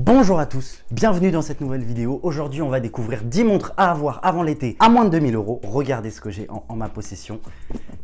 Bonjour à tous, bienvenue dans cette nouvelle vidéo. Aujourd'hui, on va découvrir 10 montres à avoir avant l'été à moins de 2000 euros. Regardez ce que j'ai en, ma possession.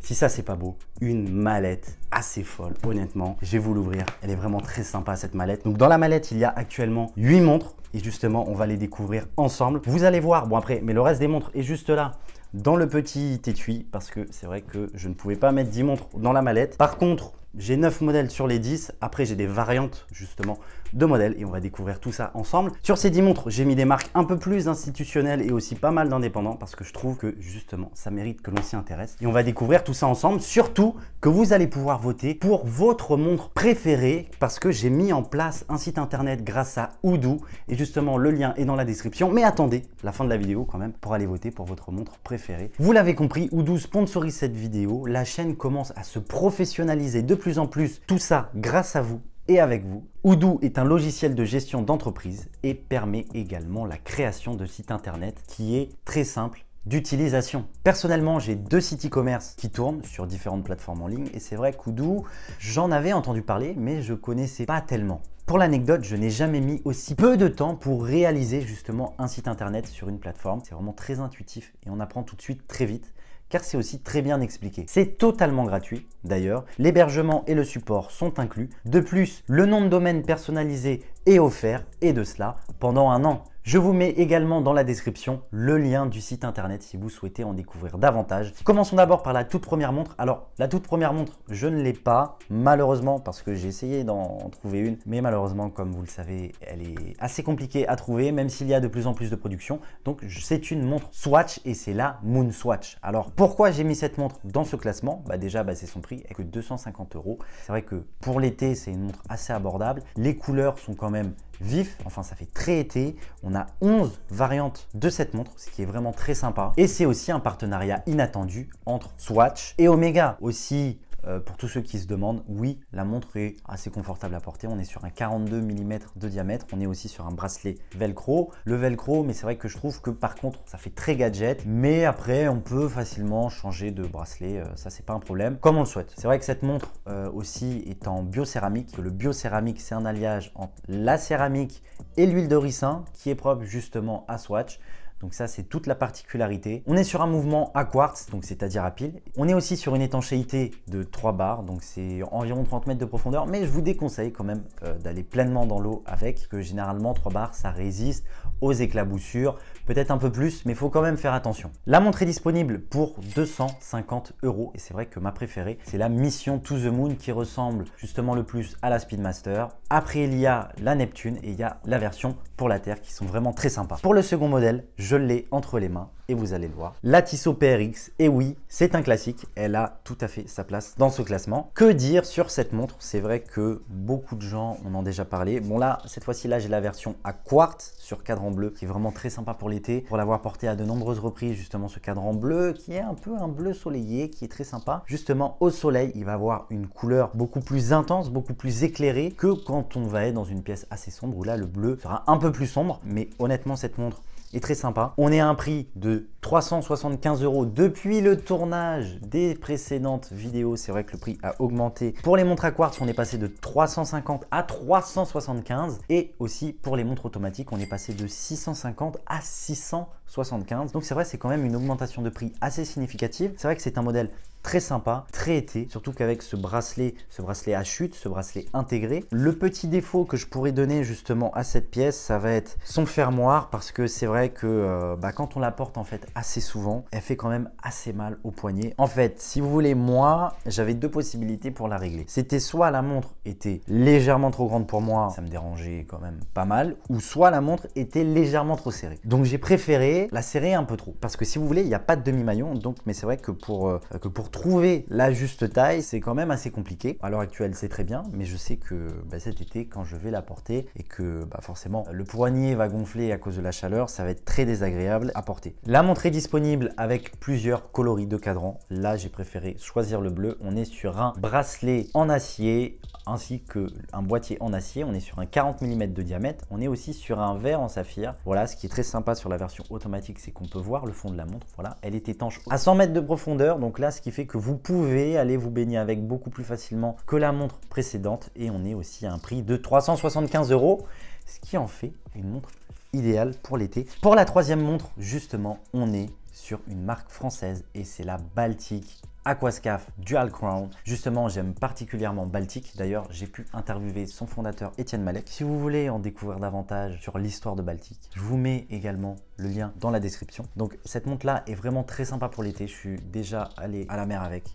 Si ça, c'est pas beau, une mallette assez folle, honnêtement. Je vais vous l'ouvrir. Elle est vraiment très sympa, cette mallette. Donc, dans la mallette, il y a actuellement 8 montres. Et justement, on va les découvrir ensemble. Vous allez voir, bon après, mais le reste des montres est juste là dans le petit étui parce que c'est vrai que je ne pouvais pas mettre 10 montres dans la mallette. Par contre, j'ai 9 modèles sur les 10. Après, j'ai des variantes justement de modèles et on va découvrir tout ça ensemble. Sur ces 10 montres, j'ai mis des marques un peu plus institutionnelles et aussi pas mal d'indépendants parce que je trouve que justement, ça mérite que l'on s'y intéresse. Et on va découvrir tout ça ensemble. Surtout que vous allez pouvoir voter pour votre montre préférée parce que j'ai mis en place un site internet grâce à Oudou. Et justement, le lien est dans la description. Mais attendez la fin de la vidéo quand même pour aller voter pour votre montre préférée. Vous l'avez compris, Oudou sponsorise cette vidéo. La chaîne commence à se professionnaliser plus plus en plus, tout ça grâce à vous et avec vous. oudou est un logiciel de gestion d'entreprise et permet également la création de sites internet qui est très simple d'utilisation. Personnellement, j'ai deux sites e-commerce qui tournent sur différentes plateformes en ligne et c'est vrai qu'Oudou, j'en avais entendu parler mais je connaissais pas tellement. Pour l'anecdote, je n'ai jamais mis aussi peu de temps pour réaliser justement un site internet sur une plateforme. C'est vraiment très intuitif et on apprend tout de suite très vite car c'est aussi très bien expliqué. C'est totalement gratuit d'ailleurs, l'hébergement et le support sont inclus. De plus, le nom de domaine personnalisé est offert et de cela pendant un an. Je vous mets également dans la description le lien du site internet si vous souhaitez en découvrir davantage. Commençons d'abord par la toute première montre. Alors, la toute première montre, je ne l'ai pas, malheureusement, parce que j'ai essayé d'en trouver une. Mais malheureusement, comme vous le savez, elle est assez compliquée à trouver, même s'il y a de plus en plus de production. Donc, c'est une montre Swatch et c'est la Moon Swatch. Alors, pourquoi j'ai mis cette montre dans ce classement Bah déjà, bah, c'est son prix, elle que 250 euros. C'est vrai que pour l'été, c'est une montre assez abordable. Les couleurs sont quand même vif, enfin ça fait très été. On a 11 variantes de cette montre, ce qui est vraiment très sympa. Et c'est aussi un partenariat inattendu entre Swatch et Omega. Aussi euh, pour tous ceux qui se demandent, oui, la montre est assez confortable à porter. On est sur un 42 mm de diamètre. On est aussi sur un bracelet velcro. Le velcro, mais c'est vrai que je trouve que par contre, ça fait très gadget. Mais après, on peut facilement changer de bracelet. Euh, ça, c'est pas un problème, comme on le souhaite. C'est vrai que cette montre euh, aussi est en biocéramique. Le biocéramique, c'est un alliage entre la céramique et l'huile de ricin qui est propre justement à Swatch. Donc ça, c'est toute la particularité. On est sur un mouvement à quartz, donc c'est-à-dire à pile. On est aussi sur une étanchéité de 3 bars, donc c'est environ 30 mètres de profondeur, mais je vous déconseille quand même euh, d'aller pleinement dans l'eau avec, que généralement 3 bars, ça résiste aux éclaboussures, peut-être un peu plus, mais il faut quand même faire attention. La montre est disponible pour 250 euros et c'est vrai que ma préférée, c'est la Mission to the Moon qui ressemble justement le plus à la Speedmaster. Après, il y a la Neptune et il y a la version pour la Terre qui sont vraiment très sympas. Pour le second modèle, je l'ai entre les mains et vous allez le voir. La Tissot PRX, et oui, c'est un classique, elle a tout à fait sa place dans ce classement. Que dire sur cette montre C'est vrai que beaucoup de gens en ont déjà parlé. Bon là, cette fois-ci là, j'ai la version à quartz sur cadran bleu, qui est vraiment très sympa pour l'été, pour l'avoir porté à de nombreuses reprises, justement ce cadran bleu, qui est un peu un bleu soleillé, qui est très sympa. Justement, au soleil, il va avoir une couleur beaucoup plus intense, beaucoup plus éclairée que quand on va être dans une pièce assez sombre, où là, le bleu sera un peu plus sombre, mais honnêtement, cette montre, est très sympa. On est à un prix de 375 euros depuis le tournage des précédentes vidéos. C'est vrai que le prix a augmenté. Pour les montres à quartz, on est passé de 350 à 375. Et aussi pour les montres automatiques, on est passé de 650 à 675. Donc c'est vrai, c'est quand même une augmentation de prix assez significative. C'est vrai que c'est un modèle très sympa, très été, surtout qu'avec ce bracelet, ce bracelet à chute, ce bracelet intégré. Le petit défaut que je pourrais donner justement à cette pièce, ça va être son fermoir parce que c'est vrai que euh, bah, quand on la porte en fait assez souvent, elle fait quand même assez mal au poignet. En fait, si vous voulez, moi, j'avais deux possibilités pour la régler. C'était soit la montre était légèrement trop grande pour moi, ça me dérangeait quand même pas mal, ou soit la montre était légèrement trop serrée. Donc j'ai préféré la serrer un peu trop parce que si vous voulez, il n'y a pas de demi-maillon, donc mais c'est vrai que pour, euh, que pour trouver la juste taille, c'est quand même assez compliqué. À l'heure actuelle, c'est très bien, mais je sais que bah, cet été, quand je vais la porter et que bah, forcément le poignet va gonfler à cause de la chaleur, ça va être très désagréable à porter. La montre est disponible avec plusieurs coloris de cadran. Là, j'ai préféré choisir le bleu. On est sur un bracelet en acier ainsi qu'un boîtier en acier. On est sur un 40 mm de diamètre. On est aussi sur un verre en saphir. Voilà, ce qui est très sympa sur la version automatique, c'est qu'on peut voir le fond de la montre. Voilà, elle est étanche à 100 mètres de profondeur. Donc là, ce qui fait que vous pouvez aller vous baigner avec beaucoup plus facilement que la montre précédente et on est aussi à un prix de 375 euros, ce qui en fait une montre idéale pour l'été. Pour la troisième montre, justement, on est sur une marque française et c'est la Baltique Aquascaf Dual Crown. Justement, j'aime particulièrement Baltic. D'ailleurs, j'ai pu interviewer son fondateur Étienne Malek. Si vous voulez en découvrir davantage sur l'histoire de Baltic, je vous mets également le lien dans la description. Donc cette montre là est vraiment très sympa pour l'été. Je suis déjà allé à la mer avec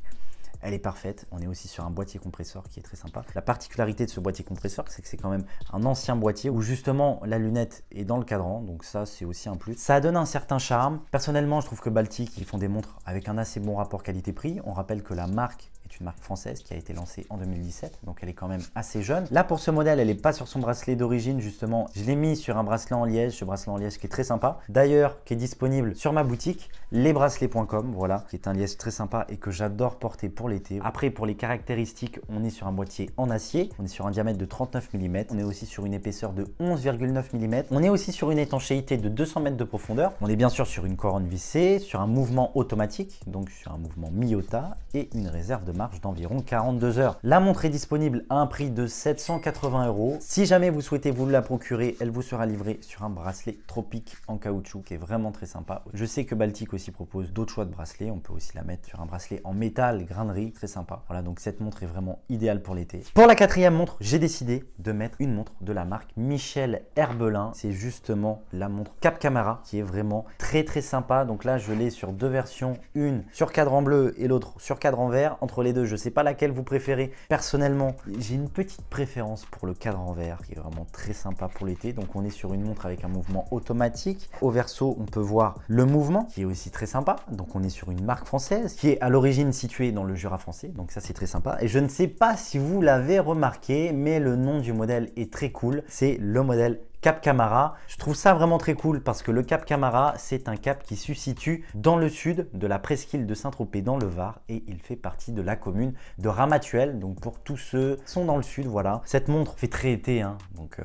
elle est parfaite. On est aussi sur un boîtier compresseur qui est très sympa. La particularité de ce boîtier compresseur, c'est que c'est quand même un ancien boîtier où justement la lunette est dans le cadran. Donc ça, c'est aussi un plus. Ça donne un certain charme. Personnellement, je trouve que Baltic, ils font des montres avec un assez bon rapport qualité-prix. On rappelle que la marque une marque française qui a été lancée en 2017, donc elle est quand même assez jeune. Là, pour ce modèle, elle n'est pas sur son bracelet d'origine, justement. Je l'ai mis sur un bracelet en liège, ce bracelet en liège qui est très sympa. D'ailleurs, qui est disponible sur ma boutique, lesbracelets.com, voilà, qui est un liège très sympa et que j'adore porter pour l'été. Après, pour les caractéristiques, on est sur un boîtier en acier, on est sur un diamètre de 39 mm, on est aussi sur une épaisseur de 11,9 mm, on est aussi sur une étanchéité de 200 mètres de profondeur, on est bien sûr sur une couronne vissée, sur un mouvement automatique, donc sur un mouvement miota et une réserve de d'environ 42 heures. La montre est disponible à un prix de 780 euros. Si jamais vous souhaitez vous la procurer, elle vous sera livrée sur un bracelet tropique en caoutchouc qui est vraiment très sympa. Je sais que Baltic aussi propose d'autres choix de bracelets. On peut aussi la mettre sur un bracelet en métal, grainerie, très sympa. Voilà, donc cette montre est vraiment idéale pour l'été. Pour la quatrième montre, j'ai décidé de mettre une montre de la marque Michel Herbelin. C'est justement la montre Cap Camara qui est vraiment très très sympa. Donc là, je l'ai sur deux versions, une sur cadran bleu et l'autre sur cadran vert. Entre les deux, je ne sais pas laquelle vous préférez. Personnellement, j'ai une petite préférence pour le cadre en verre qui est vraiment très sympa pour l'été. Donc on est sur une montre avec un mouvement automatique. Au verso, on peut voir le mouvement qui est aussi très sympa. Donc on est sur une marque française qui est à l'origine située dans le Jura français. Donc ça c'est très sympa. Et je ne sais pas si vous l'avez remarqué, mais le nom du modèle est très cool. C'est le modèle Cap Camara. Je trouve ça vraiment très cool parce que le Cap Camara, c'est un cap qui se situe dans le sud de la presqu'île de Saint-Tropez dans le Var et il fait partie de la commune de Ramatuel. Donc pour tous ceux qui sont dans le sud, voilà. Cette montre fait très été, hein. donc euh,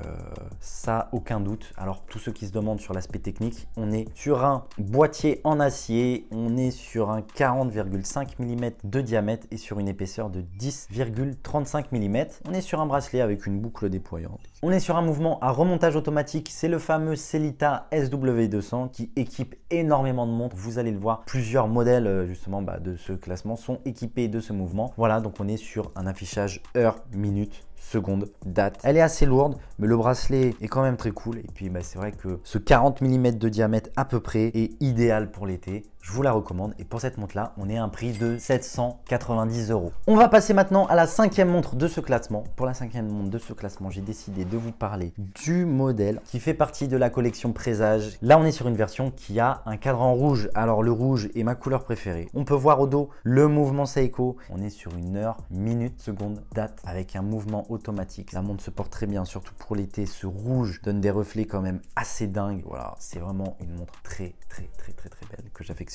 ça, aucun doute. Alors tous ceux qui se demandent sur l'aspect technique, on est sur un boîtier en acier, on est sur un 40,5 mm de diamètre et sur une épaisseur de 10,35 mm. On est sur un bracelet avec une boucle déployante. On est sur un mouvement à remontage automatique c'est le fameux Celita SW200 qui équipe énormément de montres. Vous allez le voir, plusieurs modèles euh, justement bah, de ce classement sont équipés de ce mouvement. Voilà, donc on est sur un affichage heure, minute, seconde, date. Elle est assez lourde, mais le bracelet est quand même très cool. Et puis, bah, c'est vrai que ce 40 mm de diamètre à peu près est idéal pour l'été. Je vous la recommande et pour cette montre là, on est à un prix de 790 euros. On va passer maintenant à la cinquième montre de ce classement. Pour la cinquième montre de ce classement, j'ai décidé de vous parler du modèle qui fait partie de la collection Présage. Là, on est sur une version qui a un cadran rouge. Alors le rouge est ma couleur préférée. On peut voir au dos le mouvement Seiko. On est sur une heure, minute, seconde, date avec un mouvement automatique. La montre se porte très bien, surtout pour l'été. Ce rouge donne des reflets quand même assez dingues. Voilà, c'est vraiment une montre très très très très très belle que j'affectionne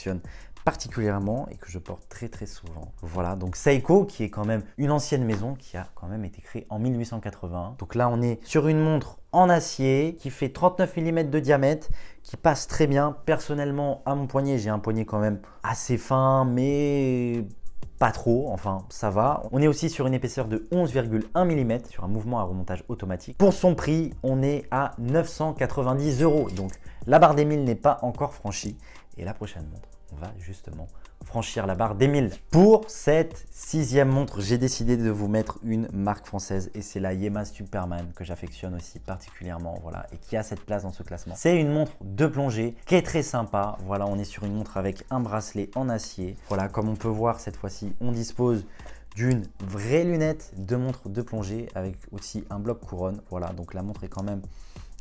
particulièrement et que je porte très très souvent. Voilà, donc Seiko qui est quand même une ancienne maison qui a quand même été créée en 1880. Donc là on est sur une montre en acier qui fait 39 mm de diamètre qui passe très bien. Personnellement à mon poignet, j'ai un poignet quand même assez fin mais pas trop, enfin ça va. On est aussi sur une épaisseur de 11,1 mm sur un mouvement à remontage automatique. Pour son prix, on est à 990 euros. Donc la barre des 1000 n'est pas encore franchie. Et la prochaine montre, on va justement franchir la barre des 1000. Pour cette sixième montre, j'ai décidé de vous mettre une marque française et c'est la Yema Superman que j'affectionne aussi particulièrement voilà, et qui a cette place dans ce classement. C'est une montre de plongée qui est très sympa. Voilà, on est sur une montre avec un bracelet en acier. Voilà, comme on peut voir cette fois-ci, on dispose d'une vraie lunette de montre de plongée avec aussi un bloc couronne. Voilà, donc la montre est quand même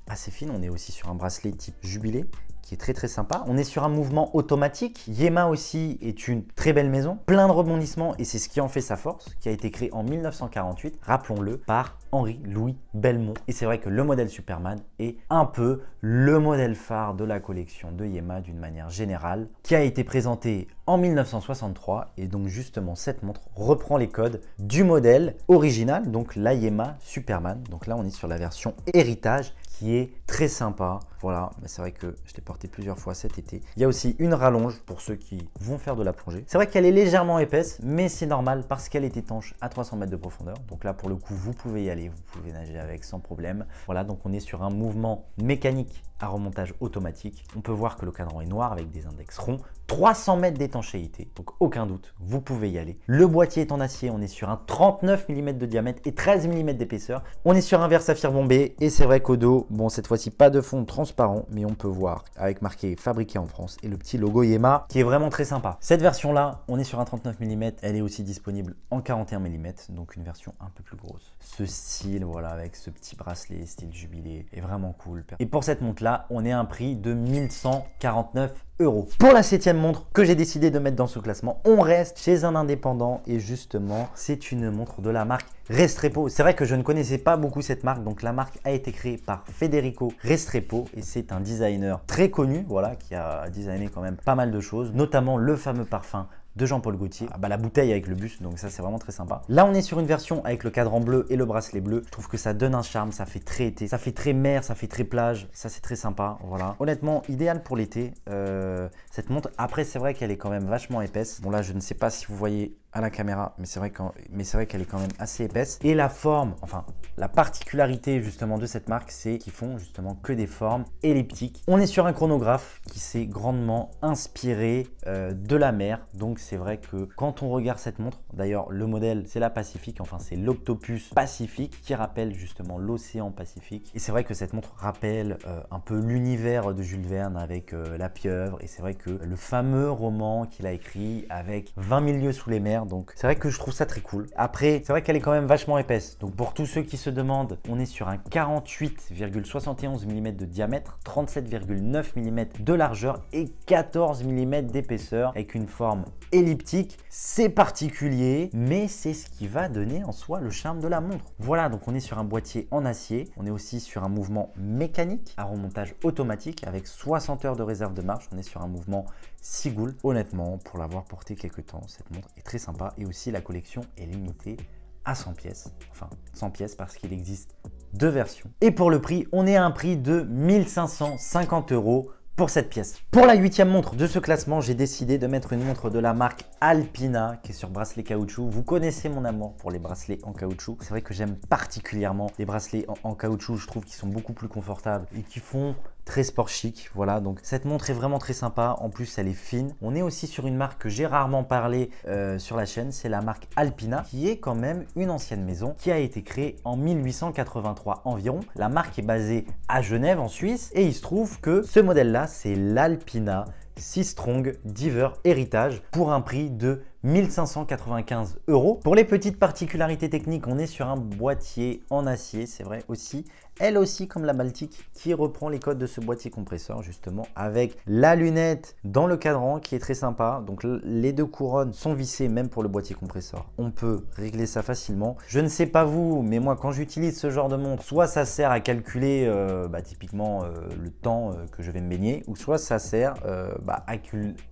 assez fine. On est aussi sur un bracelet type jubilé qui est très très sympa. On est sur un mouvement automatique. Yema aussi est une très belle maison, plein de rebondissements et c'est ce qui en fait sa force, qui a été créée en 1948, rappelons-le, par Henri-Louis Belmont. Et c'est vrai que le modèle Superman est un peu le modèle phare de la collection de Yema d'une manière générale, qui a été présenté en 1963. Et donc justement, cette montre reprend les codes du modèle original, donc la Yema Superman. Donc là, on est sur la version héritage qui est très sympa. Voilà, mais c'est vrai que je l'ai porté plusieurs fois cet été. Il y a aussi une rallonge pour ceux qui vont faire de la plongée. C'est vrai qu'elle est légèrement épaisse, mais c'est normal parce qu'elle est étanche à 300 mètres de profondeur. Donc là, pour le coup, vous pouvez y aller vous pouvez nager avec sans problème. Voilà, donc on est sur un mouvement mécanique à remontage automatique. On peut voir que le cadran est noir avec des index ronds, 300 mètres d'étanchéité, donc aucun doute, vous pouvez y aller. Le boîtier est en acier, on est sur un 39 mm de diamètre et 13 mm d'épaisseur. On est sur un verre saphir bombé et c'est vrai qu'au dos, bon cette fois-ci pas de fond transparent, mais on peut voir avec marqué fabriqué en France et le petit logo Yema qui est vraiment très sympa. Cette version là, on est sur un 39 mm, elle est aussi disponible en 41 mm, donc une version un peu plus grosse. Ce style, voilà, avec ce petit bracelet style jubilé est vraiment cool. Et pour cette montre là, on est à un prix de 1149 euros. Pour la septième montre que j'ai décidé de mettre dans ce classement, on reste chez un indépendant et justement, c'est une montre de la marque Restrepo. C'est vrai que je ne connaissais pas beaucoup cette marque, donc la marque a été créée par Federico Restrepo et c'est un designer très connu, voilà, qui a designé quand même pas mal de choses, notamment le fameux parfum de Jean-Paul Gaultier. Ah bah, la bouteille avec le bus, donc ça c'est vraiment très sympa. Là on est sur une version avec le cadran bleu et le bracelet bleu. Je trouve que ça donne un charme, ça fait très été, ça fait très mer, ça fait très plage, ça c'est très sympa, voilà. Honnêtement, idéal pour l'été, euh, cette montre. Après c'est vrai qu'elle est quand même vachement épaisse. Bon là je ne sais pas si vous voyez à la caméra, mais c'est vrai qu'elle est quand même assez épaisse. Et la forme, enfin la particularité justement de cette marque, c'est qu'ils font justement que des formes elliptiques. On est sur un chronographe qui s'est grandement inspiré euh, de la mer, donc c'est vrai que quand on regarde cette montre, d'ailleurs le modèle c'est la Pacifique, enfin c'est l'Octopus Pacifique qui rappelle justement l'océan Pacifique. Et c'est vrai que cette montre rappelle euh, un peu l'univers de Jules Verne avec euh, la pieuvre, et c'est vrai que le fameux roman qu'il a écrit avec 20 000 sous les mers, donc c'est vrai que je trouve ça très cool. Après, c'est vrai qu'elle est quand même vachement épaisse. Donc pour tous ceux qui se demandent, on est sur un 48,71 mm de diamètre, 37,9 mm de largeur et 14 mm d'épaisseur avec une forme elliptique. C'est particulier, mais c'est ce qui va donner en soi le charme de la montre. Voilà, donc on est sur un boîtier en acier. On est aussi sur un mouvement mécanique à remontage automatique avec 60 heures de réserve de marche. On est sur un mouvement Sigoule. Honnêtement, pour l'avoir porté quelques temps, cette montre est très sympa. Et aussi, la collection est limitée à 100 pièces. Enfin, 100 pièces parce qu'il existe deux versions. Et pour le prix, on est à un prix de 1550 euros pour cette pièce. Pour la huitième montre de ce classement, j'ai décidé de mettre une montre de la marque Alpina qui est sur bracelet caoutchouc. Vous connaissez mon amour pour les bracelets en caoutchouc. C'est vrai que j'aime particulièrement les bracelets en, en caoutchouc. Je trouve qu'ils sont beaucoup plus confortables et qui font très sport chic. Voilà, donc cette montre est vraiment très sympa. En plus, elle est fine. On est aussi sur une marque que j'ai rarement parlé euh, sur la chaîne, c'est la marque Alpina, qui est quand même une ancienne maison qui a été créée en 1883 environ. La marque est basée à Genève, en Suisse, et il se trouve que ce modèle-là, c'est l'Alpina 6 Strong Diver Heritage pour un prix de 1595 euros. Pour les petites particularités techniques, on est sur un boîtier en acier, c'est vrai aussi, elle aussi comme la Baltique, qui reprend les codes de ce boîtier compresseur justement avec la lunette dans le cadran qui est très sympa. Donc les deux couronnes sont vissées même pour le boîtier compresseur. On peut régler ça facilement. Je ne sais pas vous, mais moi quand j'utilise ce genre de montre, soit ça sert à calculer euh, bah, typiquement euh, le temps euh, que je vais me baigner, ou soit ça sert bah,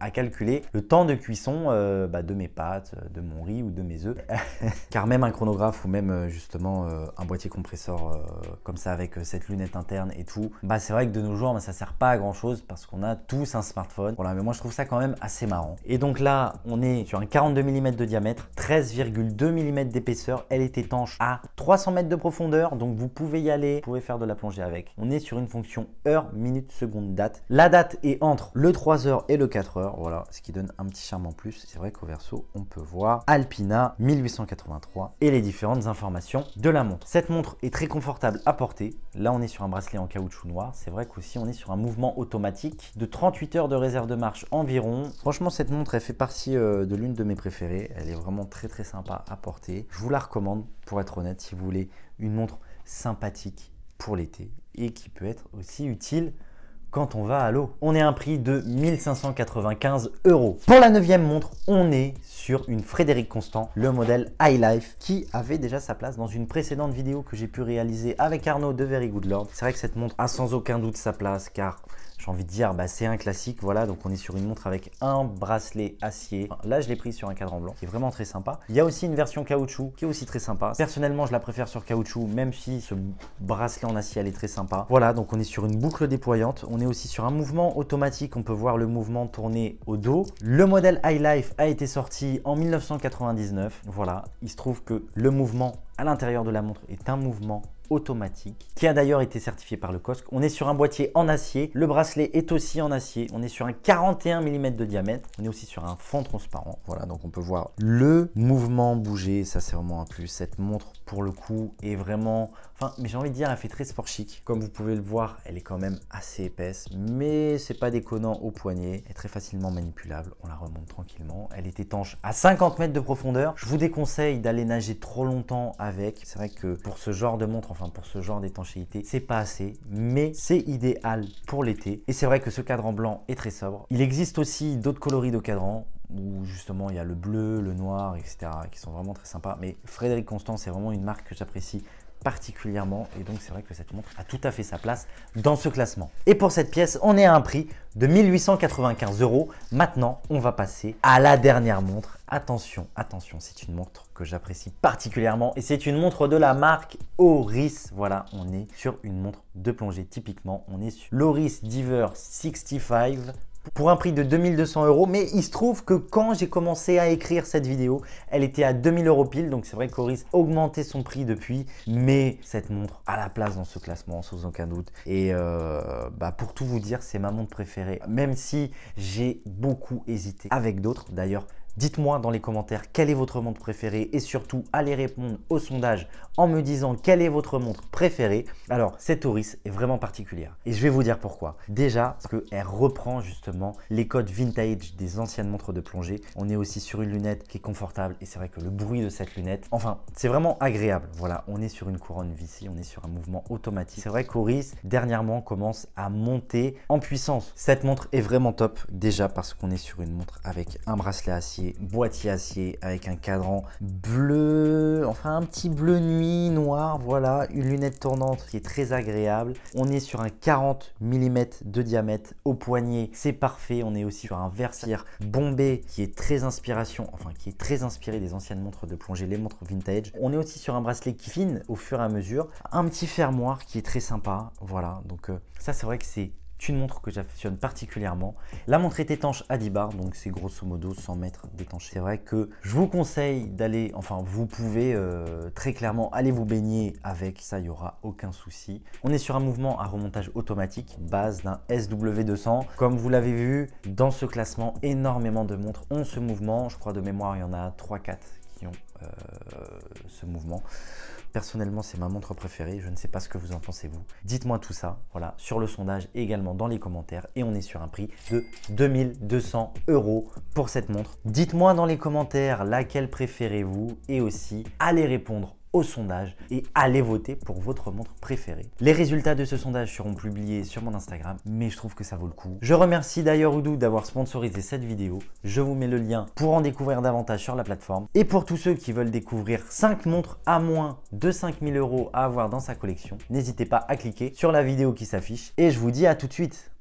à, calculer le temps de cuisson bah, de mes pâtes, de mon riz ou de mes œufs. Car même un chronographe ou même justement un boîtier compresseur comme ça avec euh, cette lunette interne et tout, bah c'est vrai que de nos jours, bah, ça sert pas à grand chose parce qu'on a tous un smartphone. Voilà, mais moi je trouve ça quand même assez marrant. Et donc là, on est sur un 42 mm de diamètre, 13,2 mm d'épaisseur. Elle est étanche à 300 mètres de profondeur, donc vous pouvez y aller, vous pouvez faire de la plongée avec. On est sur une fonction heure, minute, seconde, date. La date est entre le 3h et le 4h, voilà, ce qui donne un petit charme en plus. C'est vrai qu'au verso, on peut voir Alpina 1883 et les différentes informations de la montre. Cette montre est très confortable à porter Là, on est sur un bracelet en caoutchouc noir. C'est vrai qu'aussi, on est sur un mouvement automatique de 38 heures de réserve de marche environ. Franchement, cette montre, elle fait partie euh, de l'une de mes préférées. Elle est vraiment très, très sympa à porter. Je vous la recommande, pour être honnête, si vous voulez une montre sympathique pour l'été et qui peut être aussi utile quand on va à l'eau. On est à un prix de 1595 euros. Pour la neuvième montre, on est sur une Frédéric Constant, le modèle High Life, qui avait déjà sa place dans une précédente vidéo que j'ai pu réaliser avec Arnaud de Very Good Lord. C'est vrai que cette montre a sans aucun doute sa place car j'ai envie de dire, bah, c'est un classique, voilà, donc on est sur une montre avec un bracelet acier. là, je l'ai pris sur un cadran blanc, qui est vraiment très sympa. Il y a aussi une version caoutchouc, qui est aussi très sympa. Personnellement, je la préfère sur caoutchouc, même si ce bracelet en acier, est très sympa. Voilà, donc on est sur une boucle déployante. On est aussi sur un mouvement automatique, on peut voir le mouvement tourner au dos. Le modèle High Life a été sorti en 1999. Voilà, il se trouve que le mouvement à l'intérieur de la montre est un mouvement automatique, qui a d'ailleurs été certifié par le COSC. On est sur un boîtier en acier, le bracelet est aussi en acier, on est sur un 41 mm de diamètre, on est aussi sur un fond transparent. Voilà, donc on peut voir le mouvement bouger, ça c'est vraiment un plus. Cette montre, pour le coup, est vraiment Enfin, mais j'ai envie de dire, elle fait très sport chic. Comme vous pouvez le voir, elle est quand même assez épaisse, mais c'est pas déconnant au poignet. Elle est très facilement manipulable. On la remonte tranquillement. Elle est étanche à 50 mètres de profondeur. Je vous déconseille d'aller nager trop longtemps avec. C'est vrai que pour ce genre de montre, enfin pour ce genre d'étanchéité, c'est pas assez, mais c'est idéal pour l'été. Et c'est vrai que ce cadran blanc est très sobre. Il existe aussi d'autres coloris de cadran où justement il y a le bleu, le noir, etc. qui sont vraiment très sympas. Mais Frédéric Constant, c'est vraiment une marque que j'apprécie particulièrement. Et donc, c'est vrai que cette montre a tout à fait sa place dans ce classement. Et pour cette pièce, on est à un prix de 1895 euros. Maintenant, on va passer à la dernière montre. Attention, attention, c'est une montre que j'apprécie particulièrement et c'est une montre de la marque Oris. Voilà, on est sur une montre de plongée typiquement. On est sur l'Oris Diver 65 pour un prix de 2200 euros. Mais il se trouve que quand j'ai commencé à écrire cette vidéo, elle était à 2000 euros pile. Donc c'est vrai qu'Oris augmenté son prix depuis. Mais cette montre a la place dans ce classement, sans aucun doute. Et euh, bah pour tout vous dire, c'est ma montre préférée. Même si j'ai beaucoup hésité avec d'autres. D'ailleurs, Dites-moi dans les commentaires quelle est votre montre préférée et surtout allez répondre au sondage en me disant quelle est votre montre préférée. Alors cette Oris est vraiment particulière et je vais vous dire pourquoi. Déjà parce qu'elle reprend justement les codes vintage des anciennes montres de plongée. On est aussi sur une lunette qui est confortable et c'est vrai que le bruit de cette lunette, enfin c'est vraiment agréable. Voilà, on est sur une couronne vissée, on est sur un mouvement automatique. C'est vrai qu'Oris, dernièrement commence à monter en puissance. Cette montre est vraiment top déjà parce qu'on est sur une montre avec un bracelet acier boîtier acier avec un cadran bleu, enfin un petit bleu nuit, noir, voilà, une lunette tournante qui est très agréable. On est sur un 40 mm de diamètre au poignet, c'est parfait. On est aussi sur un versir bombé qui est très inspiration, enfin qui est très inspiré des anciennes montres de plongée, les montres vintage. On est aussi sur un bracelet qui fine au fur et à mesure, un petit fermoir qui est très sympa, voilà. Donc euh, ça c'est vrai que c'est une montre que j'affectionne particulièrement. La montre est étanche à 10 bars, donc c'est grosso modo 100 mètres d'étanche. C'est vrai que je vous conseille d'aller, enfin vous pouvez euh, très clairement aller vous baigner avec, ça il n'y aura aucun souci. On est sur un mouvement à remontage automatique, base d'un SW200. Comme vous l'avez vu, dans ce classement, énormément de montres ont ce mouvement. Je crois de mémoire, il y en a 3-4 qui ont euh, ce mouvement. Personnellement, c'est ma montre préférée. Je ne sais pas ce que vous en pensez, vous. Dites-moi tout ça, voilà, sur le sondage également dans les commentaires. Et on est sur un prix de 2200 euros pour cette montre. Dites-moi dans les commentaires laquelle préférez-vous et aussi allez répondre sondage et allez voter pour votre montre préférée. Les résultats de ce sondage seront publiés sur mon Instagram, mais je trouve que ça vaut le coup. Je remercie d'ailleurs Oudou d'avoir sponsorisé cette vidéo. Je vous mets le lien pour en découvrir davantage sur la plateforme. Et pour tous ceux qui veulent découvrir 5 montres à moins de 5000 euros à avoir dans sa collection, n'hésitez pas à cliquer sur la vidéo qui s'affiche et je vous dis à tout de suite.